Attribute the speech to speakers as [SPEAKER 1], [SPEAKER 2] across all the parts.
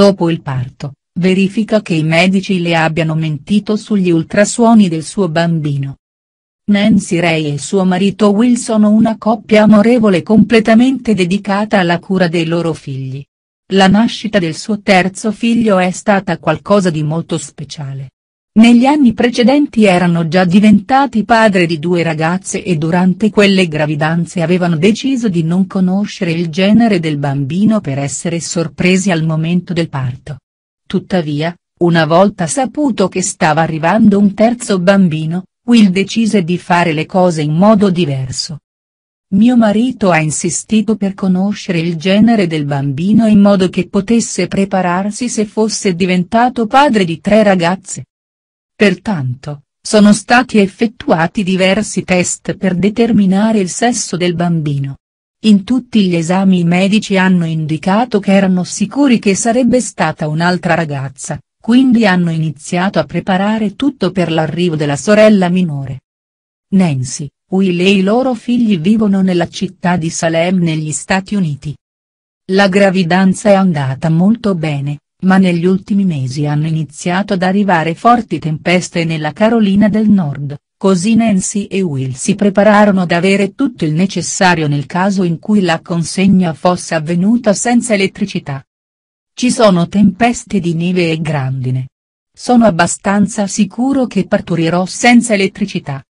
[SPEAKER 1] Dopo il parto, verifica che i medici le abbiano mentito sugli ultrasuoni del suo bambino. Nancy Ray e suo marito Will sono una coppia amorevole completamente dedicata alla cura dei loro figli. La nascita del suo terzo figlio è stata qualcosa di molto speciale. Negli anni precedenti erano già diventati padre di due ragazze e durante quelle gravidanze avevano deciso di non conoscere il genere del bambino per essere sorpresi al momento del parto. Tuttavia, una volta saputo che stava arrivando un terzo bambino, Will decise di fare le cose in modo diverso. Mio marito ha insistito per conoscere il genere del bambino in modo che potesse prepararsi se fosse diventato padre di tre ragazze. Pertanto, sono stati effettuati diversi test per determinare il sesso del bambino. In tutti gli esami i medici hanno indicato che erano sicuri che sarebbe stata un'altra ragazza, quindi hanno iniziato a preparare tutto per l'arrivo della sorella minore. Nancy, Will e i loro figli vivono nella città di Salem negli Stati Uniti. La gravidanza è andata molto bene, ma negli ultimi mesi hanno iniziato ad arrivare forti tempeste nella Carolina del Nord, così Nancy e Will si prepararono ad avere tutto il necessario nel caso in cui la consegna fosse avvenuta senza elettricità. Ci sono tempeste di neve e grandine. Sono abbastanza sicuro che partorirò senza elettricità.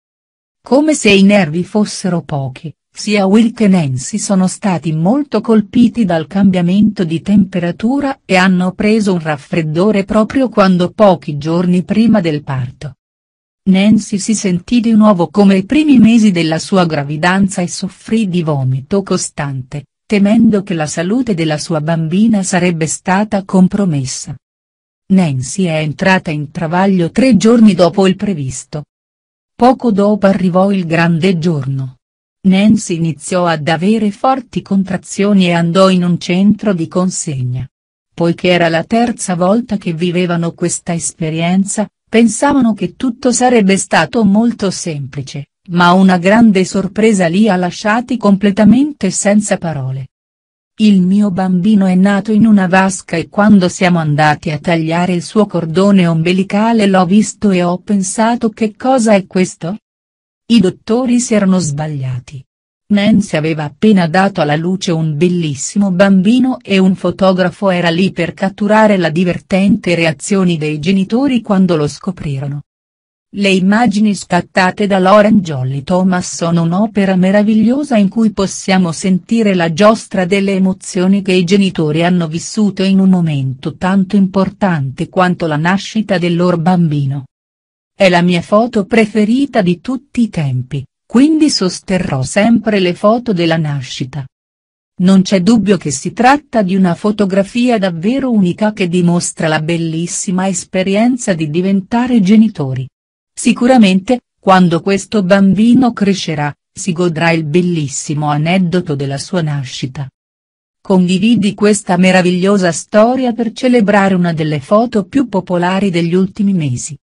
[SPEAKER 1] Come se i nervi fossero pochi, sia Will che Nancy sono stati molto colpiti dal cambiamento di temperatura e hanno preso un raffreddore proprio quando pochi giorni prima del parto. Nancy si sentì di nuovo come i primi mesi della sua gravidanza e soffrì di vomito costante, temendo che la salute della sua bambina sarebbe stata compromessa. Nancy è entrata in travaglio tre giorni dopo il previsto. Poco dopo arrivò il grande giorno. Nancy iniziò ad avere forti contrazioni e andò in un centro di consegna. Poiché era la terza volta che vivevano questa esperienza, pensavano che tutto sarebbe stato molto semplice, ma una grande sorpresa li ha lasciati completamente senza parole. Il mio bambino è nato in una vasca e quando siamo andati a tagliare il suo cordone ombelicale l'ho visto e ho pensato che cosa è questo? I dottori si erano sbagliati. Nancy aveva appena dato alla luce un bellissimo bambino e un fotografo era lì per catturare la divertente reazione dei genitori quando lo scoprirono. Le immagini scattate da Lauren Jolly Thomas sono un'opera meravigliosa in cui possiamo sentire la giostra delle emozioni che i genitori hanno vissuto in un momento tanto importante quanto la nascita del loro bambino. È la mia foto preferita di tutti i tempi, quindi sosterrò sempre le foto della nascita. Non c'è dubbio che si tratta di una fotografia davvero unica che dimostra la bellissima esperienza di diventare genitori. Sicuramente, quando questo bambino crescerà, si godrà il bellissimo aneddoto della sua nascita. Condividi questa meravigliosa storia per celebrare una delle foto più popolari degli ultimi mesi.